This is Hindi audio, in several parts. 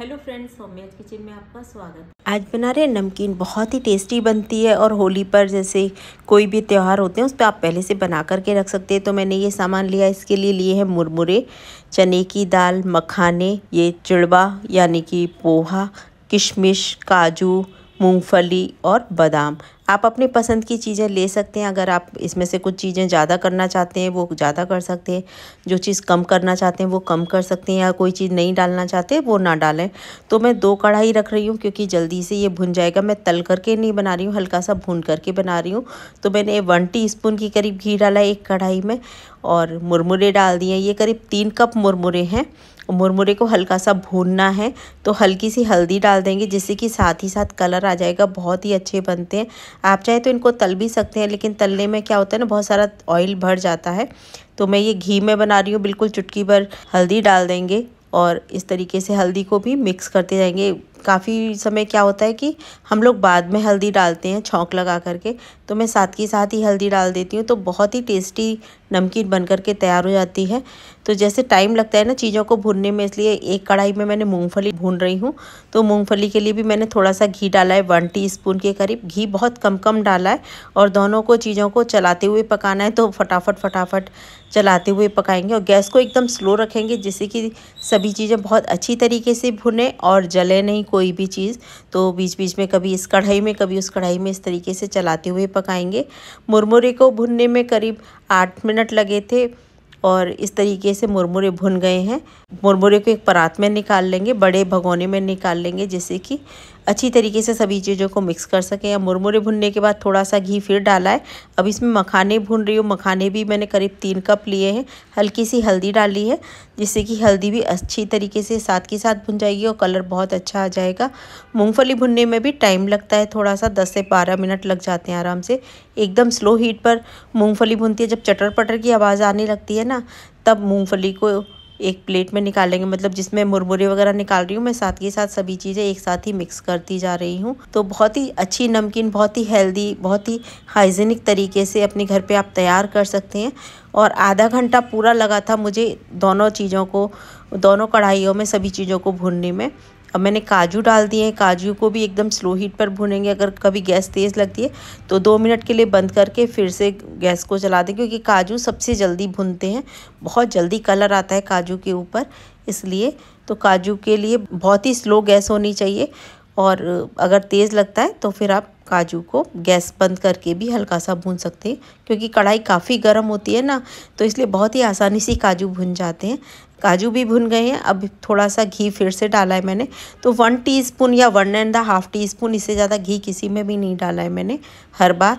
हेलो फ्रेंड्स सोम्याज किचन में आपका स्वागत आज बना रहे नमकीन बहुत ही टेस्टी बनती है और होली पर जैसे कोई भी त्यौहार होते हैं उस पर आप पहले से बना करके रख सकते हैं तो मैंने ये सामान लिया इसके लिए लिए हैं मुरमुरे चने की दाल मखाने ये चिड़वा यानी कि पोहा किशमिश काजू मूंगफली और बादाम आप अपने पसंद की चीज़ें ले सकते हैं अगर आप इसमें से कुछ चीज़ें ज़्यादा करना चाहते हैं वो ज़्यादा कर सकते हैं जो चीज़ कम करना चाहते हैं वो कम कर सकते हैं या कोई चीज़ नहीं डालना चाहते वो ना डालें तो मैं दो कढ़ाई रख रही हूँ क्योंकि जल्दी से ये भुन जाएगा मैं तल करके नहीं बना रही हूँ हल्का सा भून करके बना रही हूँ तो मैंने वन टी स्पून के करीब घी डाला एक कढ़ाई में और मुरमुरे डाल दिए ये करीब तीन कप मुरमुरे हैं मुरमुरे को हल्का सा भूनना है तो हल्की सी हल्दी डाल देंगे जिससे कि साथ ही साथ कलर आ जाएगा बहुत ही अच्छे बनते हैं आप चाहे तो इनको तल भी सकते हैं लेकिन तलने में क्या होता है ना बहुत सारा ऑयल भर जाता है तो मैं ये घी में बना रही हूँ बिल्कुल चुटकी भर हल्दी डाल देंगे और इस तरीके से हल्दी को भी मिक्स करते जाएंगे काफ़ी समय क्या होता है कि हम लोग बाद में हल्दी डालते हैं छौंक लगा करके तो मैं साथ के साथ ही हल्दी डाल देती हूँ तो बहुत ही टेस्टी नमकीन बन कर के तैयार हो जाती है तो जैसे टाइम लगता है ना चीज़ों को भूनने में इसलिए एक कढ़ाई में मैंने मूंगफली भून रही हूँ तो मूंगफली के लिए भी मैंने थोड़ा सा घी डाला है वन टीस्पून के करीब घी बहुत कम कम डाला है और दोनों को चीज़ों को चलाते हुए पकाना है तो फटाफट फटाफट चलाते हुए पकाएंगे और गैस को एकदम स्लो रखेंगे जिससे कि सभी चीज़ें बहुत अच्छी तरीके से भुने और जले नहीं कोई भी चीज़ तो बीच बीच में कभी इस कढ़ाई में कभी उस कढ़ाई में इस तरीके से चलाते हुए पकाएंगे मुरमुरे को भुनने में करीब आठ मिनट लगे थे और इस तरीके से मुरमुरे भुन गए हैं मुरमुरे को एक परात में निकाल लेंगे बड़े भगोने में निकाल लेंगे जिससे कि अच्छी तरीके से सभी चीज़ों को मिक्स कर सकें या मुरमुरे भुनने के बाद थोड़ा सा घी फिर डाला है अब इसमें मखाने भून रही हूँ मखाने भी मैंने करीब तीन कप लिए हैं हल्की सी हल्दी डाली है जिससे कि हल्दी भी अच्छी तरीके से साथ के साथ भुन जाएगी और कलर बहुत अच्छा आ जाएगा मूँगफली भुनने में भी टाइम लगता है थोड़ा सा दस से बारह मिनट लग जाते हैं आराम से एकदम स्लो हीट पर मूँगफली भुनती है जब चटर पटर की आवाज़ आने लगती है ना तब मूँगफली को एक प्लेट में निकालेंगे मतलब जिसमें मुरमुरे वगैरह निकाल रही हूँ मैं साथ के साथ सभी चीज़ें एक साथ ही मिक्स करती जा रही हूँ तो बहुत ही अच्छी नमकीन बहुत ही हेल्दी बहुत ही हाइजीनिक तरीके से अपने घर पर आप तैयार कर सकते हैं और आधा घंटा पूरा लगा था मुझे दोनों चीज़ों को दोनों कढ़ाइयों में सभी चीज़ों को भूनने में अब मैंने काजू डाल दिए हैं काजू को भी एकदम स्लो हीट पर भुनेंगे अगर कभी गैस तेज़ लगती है तो दो मिनट के लिए बंद करके फिर से गैस को चला दें क्योंकि काजू सबसे जल्दी भुनते हैं बहुत जल्दी कलर आता है काजू के ऊपर इसलिए तो काजू के लिए बहुत ही स्लो गैस होनी चाहिए और अगर तेज़ लगता है तो फिर आप काजू को गैस बंद करके भी हल्का सा भून सकते हैं क्योंकि कढ़ाई काफ़ी गर्म होती है ना तो इसलिए बहुत ही आसानी से काजू भुन जाते हैं काजू भी भुन गए हैं अब थोड़ा सा घी फिर से डाला है मैंने तो वन टीस्पून या one and the half teaspoon इससे ज़्यादा घी किसी में भी नहीं डाला है मैंने हर बार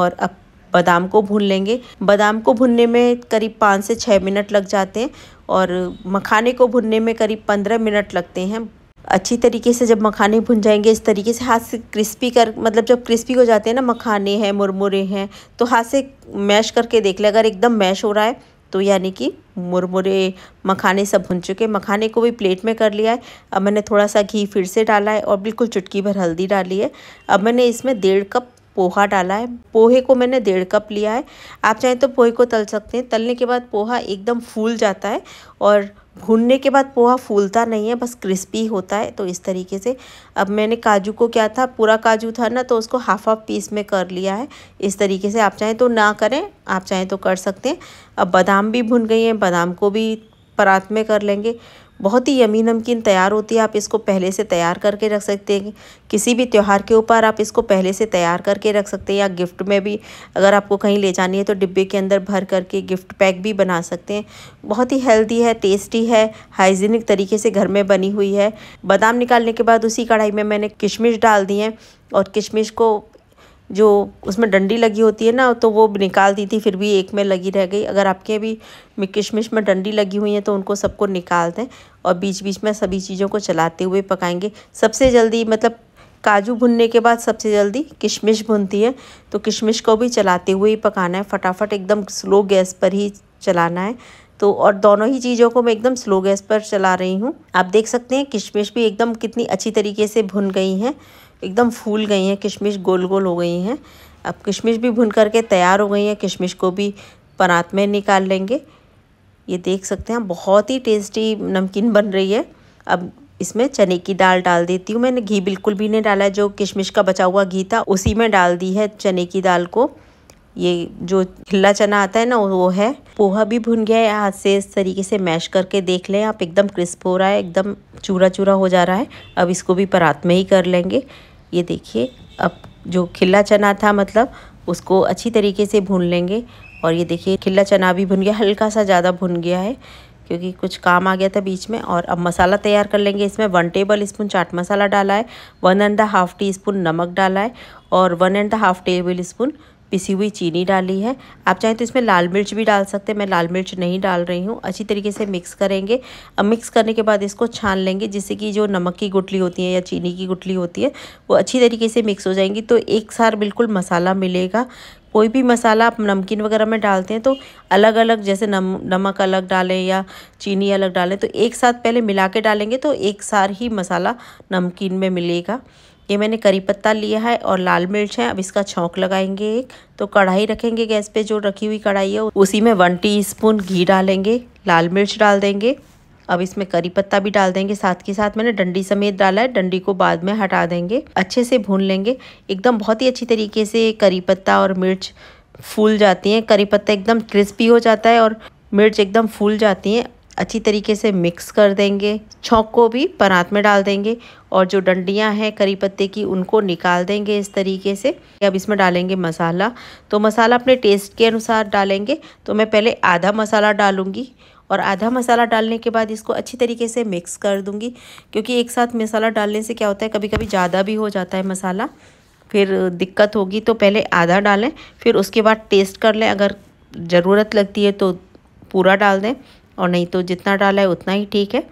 और अब बादाम को भून लेंगे बादाम को भुनने में करीब पाँच से छः मिनट लग जाते हैं और मखाने को भुनने में करीब पंद्रह मिनट लगते हैं अच्छी तरीके से जब मखाने भुन जाएंगे इस तरीके से हाथ से क्रिस्पी कर मतलब जब क्रिस्पी हो जाते हैं ना मखाने हैं मुरमुरे हैं तो हाथ से मैश करके देख लें अगर एकदम मैश हो रहा है तो यानी कि मुरमुरे मखाने सब भुन चुके मखाने को भी प्लेट में कर लिया है अब मैंने थोड़ा सा घी फिर से डाला है और बिल्कुल चुटकी भर हल्दी डाली है अब मैंने इसमें डेढ़ कप पोहा डाला है पोहे को मैंने डेढ़ कप लिया है आप चाहें तो पोहे को तल सकते हैं तलने के बाद पोहा एकदम फूल जाता है और भूनने के बाद पोहा फूलता नहीं है बस क्रिस्पी होता है तो इस तरीके से अब मैंने काजू को क्या था पूरा काजू था ना तो उसको हाफ हाफ पीस में कर लिया है इस तरीके से आप चाहें तो ना करें आप चाहें तो कर सकते हैं अब बादाम भी भुन गई हैं बादाम को भी परात में कर लेंगे बहुत ही यमी नमकीन तैयार होती है आप इसको पहले से तैयार करके रख सकते हैं किसी भी त्यौहार के ऊपर आप इसको पहले से तैयार करके रख सकते हैं या गिफ्ट में भी अगर आपको कहीं ले जानी है तो डिब्बे के अंदर भर करके गिफ्ट पैक भी बना सकते हैं बहुत ही हेल्दी है टेस्टी है हाइजीनिक तरीके से घर में बनी हुई है बादाम निकालने के बाद उसी कढ़ाई में मैंने किशमिश डाल दी है और किशमिश को जो उसमें डंडी लगी होती है ना तो वो निकाल दी थी फिर भी एक में लगी रह गई अगर आपके भी किशमिश में डंडी लगी हुई है तो उनको सबको निकाल दें और बीच बीच में सभी चीज़ों को चलाते हुए पकाएंगे सबसे जल्दी मतलब काजू भुनने के बाद सबसे जल्दी किशमिश भुनती है तो किशमिश को भी चलाते हुए ही पकाना है फटाफट एकदम स्लो गैस पर ही चलाना है तो और दोनों ही चीज़ों को मैं एकदम स्लो गैस पर चला रही हूँ आप देख सकते हैं किशमिश भी एकदम कितनी अच्छी तरीके से भुन गई हैं एकदम फूल गई हैं किशमिश गोल गोल हो गई हैं अब किशमिश भी भुन करके तैयार हो गई हैं किशमिश को भी परात में निकाल लेंगे ये देख सकते हैं बहुत ही टेस्टी नमकीन बन रही है अब इसमें चने की दाल डाल देती हूँ मैंने घी बिल्कुल भी नहीं डाला जो किशमिश का बचा हुआ घी था उसी में डाल दी है चने की दाल को ये जो खिल्ला चना आता है ना वो है पोहा भी भुन गया है हाथ से इस तरीके से मैश करके देख लें आप एकदम क्रिस्प हो रहा है एकदम चूरा चूरा हो जा रहा है अब इसको भी परात में ही कर लेंगे ये देखिए अब जो खिल्ला चना था मतलब उसको अच्छी तरीके से भून लेंगे और ये देखिए खिल्ला चना भी भुन गया हल्का सा ज़्यादा भुन गया है क्योंकि कुछ काम आ गया था बीच में और अब मसाला तैयार कर लेंगे इसमें one tablespoon chaat masala डाला है one and the half teaspoon नमक डाला है और one and the half tablespoon पिसी हुई चीनी डाली है आप चाहें तो इसमें लाल मिर्च भी डाल सकते हैं मैं लाल मिर्च नहीं डाल रही हूँ अच्छी तरीके से मिक्स करेंगे अब मिक्स करने के बाद इसको छान लेंगे जिससे कि जो नमक की गुटली होती है या चीनी की गुटली होती है वो अच्छी तरीके से मिक्स हो जाएंगी तो एक सार बिल्कुल मसाला मिलेगा कोई भी मसाला आप नमकीन वगैरह में डालते हैं तो अलग अलग जैसे नम नमक अलग डालें या चीनी अलग डालें तो एक साथ पहले मिला के डालेंगे तो एक सार ही मसाला नमकीन में मिलेगा ये मैंने करी पत्ता लिया है और लाल मिर्च है अब इसका छौंक लगाएंगे एक तो कढ़ाई रखेंगे गैस पे जो रखी हुई कढ़ाई है उसी में वन टीस्पून घी डालेंगे लाल मिर्च डाल देंगे अब इसमें करी पत्ता भी डाल देंगे साथ के साथ मैंने डंडी समेत डाला है डंडी को बाद में हटा देंगे अच्छे से भून लेंगे एकदम बहुत ही अच्छी तरीके से करी पत्ता और मिर्च फूल जाती हैं करी पत्ता एकदम क्रिस्पी हो जाता है और मिर्च एकदम फूल जाती हैं अच्छी तरीके से मिक्स कर देंगे छोंक को भी परात में डाल देंगे और जो डंडियां हैं करी पत्ते की उनको निकाल देंगे इस तरीके से अब इसमें डालेंगे मसाला तो मसाला अपने टेस्ट के अनुसार डालेंगे तो मैं पहले आधा मसाला डालूँगी और आधा मसाला डालने के बाद इसको अच्छी तरीके से मिक्स कर दूँगी क्योंकि एक साथ मसाला डालने से क्या होता है कभी कभी ज़्यादा भी हो जाता है मसाला फिर दिक्कत होगी तो पहले आधा डालें फिर उसके बाद टेस्ट कर लें अगर ज़रूरत लगती है तो पूरा डाल दें और नहीं तो जितना डाला है उतना ही ठीक है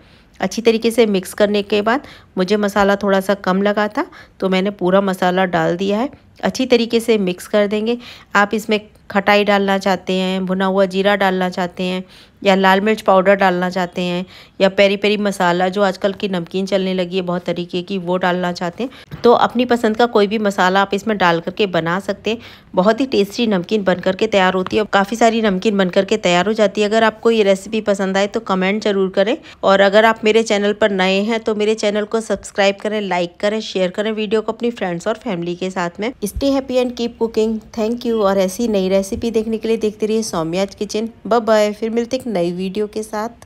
अच्छी तरीके से मिक्स करने के बाद मुझे मसाला थोड़ा सा कम लगा था तो मैंने पूरा मसाला डाल दिया है अच्छी तरीके से मिक्स कर देंगे आप इसमें खटाई डालना चाहते हैं भुना हुआ जीरा डालना चाहते हैं या लाल मिर्च पाउडर डालना चाहते हैं या पेरी पेरी मसाला जो आजकल की नमकीन चलने लगी है बहुत तरीके की वो डालना चाहते हैं तो अपनी पसंद का कोई भी मसाला आप इसमें डाल करके बना सकते हैं बहुत ही टेस्टी नमकीन बन करके तैयार होती है काफ़ी सारी नमकीन बन करके तैयार हो जाती है अगर आपको ये रेसिपी पसंद आए तो कमेंट ज़रूर करें और अगर आप मेरे चैनल पर नए हैं तो मेरे चैनल को सब्सक्राइब करें लाइक करें शेयर करें वीडियो को अपनी फ्रेंड्स और फैमिली के साथ में stay happy and keep cooking thank you और ऐसी नई रेसिपी देखने के लिए देखते रहिए सौम्याज किचन बाय फिर मिलते नई वीडियो के साथ